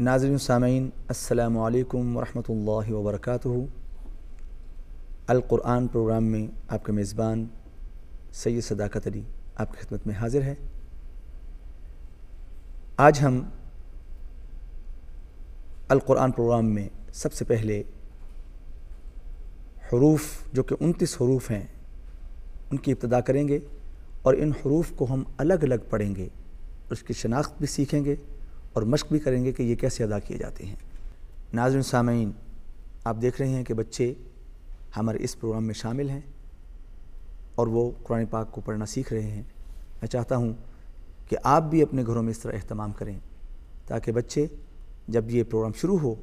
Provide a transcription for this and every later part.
नाजरन सामीन अल्लाम वरहमल वबरक अलकुरान प्रोग्राम में आपका मेज़बान सैद सदाकत अली आपकी खिदमत में हाजिर है आज हम अलकुरान प्रोग्राम में सबसे पहले हरूफ जो कि उनतीस हरूफ हैं उनकी इब्तदा करेंगे और इन हरूफ को हम अलग अलग पढ़ेंगे उसकी शनाख्त भी सीखेंगे और मश्क भी करेंगे कि ये कैसे अदा किए जाते हैं नाजन सामीन आप देख रहे हैं कि बच्चे हमारे इस प्रोग्राम में शामिल हैं और वो कुरान पाक को पढ़ना सीख रहे हैं मैं चाहता हूँ कि आप भी अपने घरों में इस तरह अहतमाम करें ताकि बच्चे जब ये प्रोग्राम शुरू हो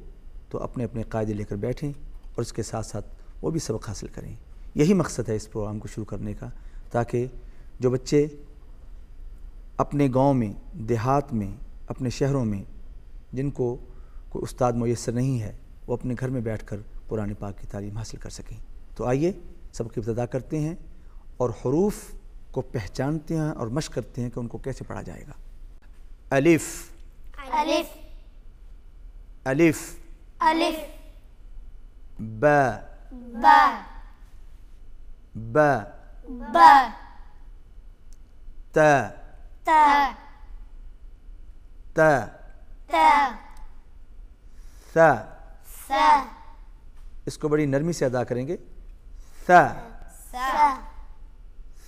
तो अपने अपने कायदे लेकर बैठें और इसके साथ साथ वो भी सबक हासिल करें यही मकसद है इस प्रोग्राम को शुरू करने का ताकि जो बच्चे अपने गांव में देहात में अपने शहरों में जिनको कोई उस्ताद मैसर नहीं है वो अपने घर में बैठ कर कुरान पाक की तालीम हासिल कर सकें तो आइए सबकी इब्तदा करते हैं और हरूफ को पहचानते हैं और मश करते हैं कि उनको कैसे पढ़ा जाएगा अलिफ अलिफ अलिफ अलिफ ब ब ब ब त त त त स स इसको बड़ी नरमी से अदा करेंगे स स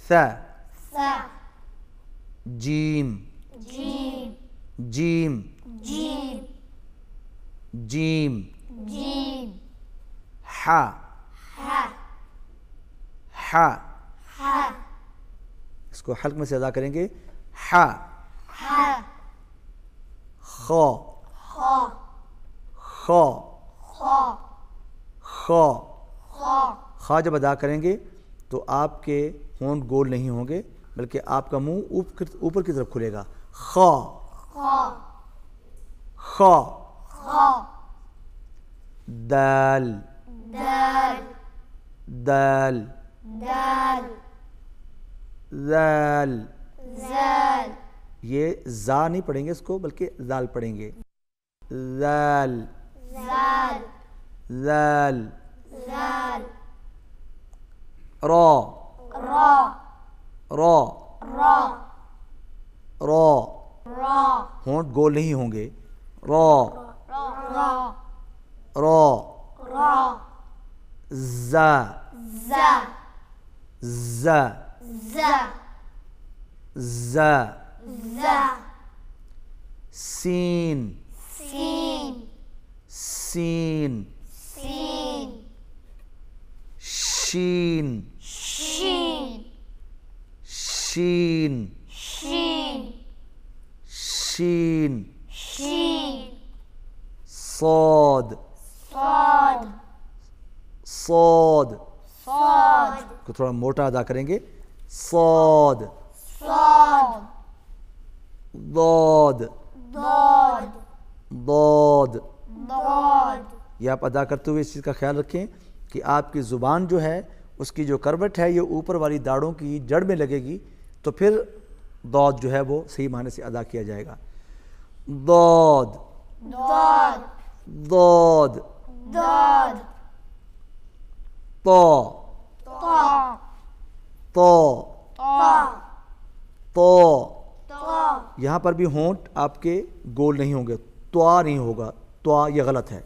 स स जीम जीम जीम जीम जीम जीम हा हा हा हा इसको हल्क में से अदा करेंगे हा हा خا خا خا खा खा खा जब अदा करेंगे तो आपके होंठ गोल नहीं होंगे बल्कि आपका मुंह ऊपर की तरफ खुलेगा खा खा दाल दाल दाल दाल दाल ये जा नहीं पढ़ेंगे इसको बल्कि जाल पढ़ेंगे जाल जाल जाल जाल रॉ रॉ रो रॉ रो रॉ होंठ गोल नहीं होंगे रॉ रो रॉ रॉ जा जा जा जा The. seen seen seen seen sheen sheen sheen sheen sheen sheen صاد صاد صاد صاد को थोड़ा मोटा अदा करेंगे صاد दौद दौद दौद दौद ये आप अदा करते हुए इस चीज़ का ख्याल रखें कि आपकी ज़ुबान जो है उसकी जो करवट है ये ऊपर वाली दाढ़ों की जड़ में लगेगी तो फिर दौद जो है वो सही माने से अदा किया जाएगा दौद दौद दौद दौद तो तो तो तो, तो। यहाँ पर भी होंठ आपके गोल नहीं होंगे त्वा नहीं होगा त्वा ये गलत है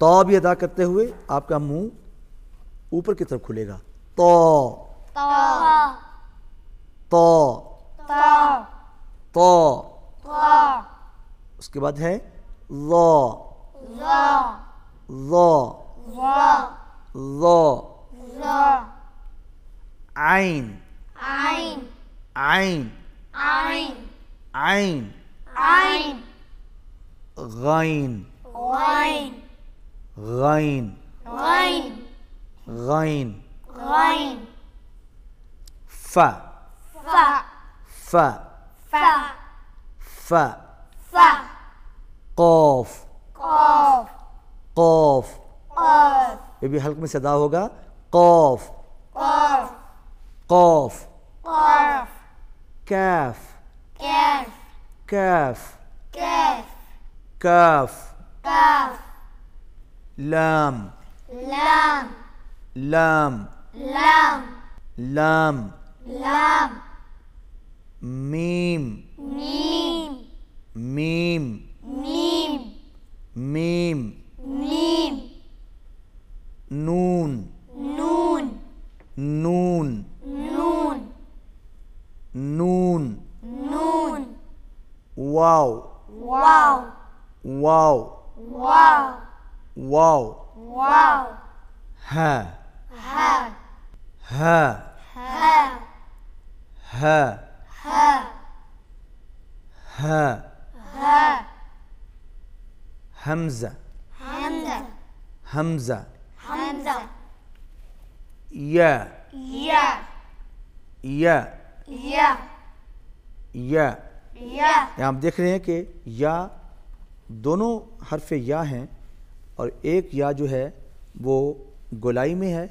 तो भी अदा करते हुए आपका मुंह ऊपर की तरफ खुलेगा तो तो तो उसके बाद है लो लो लो आइन आइन عين عين عين عين غين غين غين غين غين غين ف ف ف ف ف ف قاف قاف قاف قاف بھی حلق میں صدا ہوگا قاف قاف قاف قاف calf calf calf calf calf calf lamb lamb lamb lamb lamb lamb meme meme meme meme meme Wow. Wow. Wow. Wow. Wow. Wow. Ha. Ha. Ha. Ha. Ha. Ha. Ha. Ha. Hamza! Hamza! Hamza! Ya! Ya! Ya! Ya! Ya! يا या आप देख रहे हैं कि या दोनों हरफ या हैं और एक या जो है वो गोलाई में है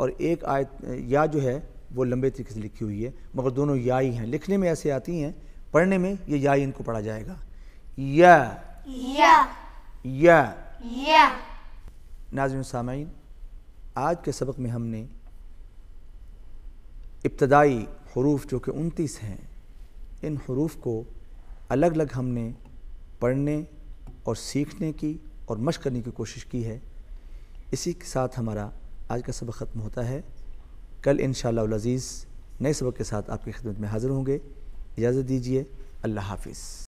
और एक आयत या जो है वो लंबे तरीके से लिखी हुई है मगर दोनों या ही हैं लिखने में ऐसे आती हैं पढ़ने में ये या ही इनको पढ़ा जाएगा या या या या नाजिन सामीन आज के सबक में हमने इब्तदाई हरूफ जो कि उनतीस हैं इन हरूफ को अलग अलग हमने पढ़ने और सीखने की और मश करने की कोशिश की है इसी के साथ हमारा आज का सबक ख़त्म होता है कल इन शज़ीज़ नए सबक के साथ आपकी खिदमत में हाज़िर होंगे इजाज़त दीजिए अल्लाह हाफिज़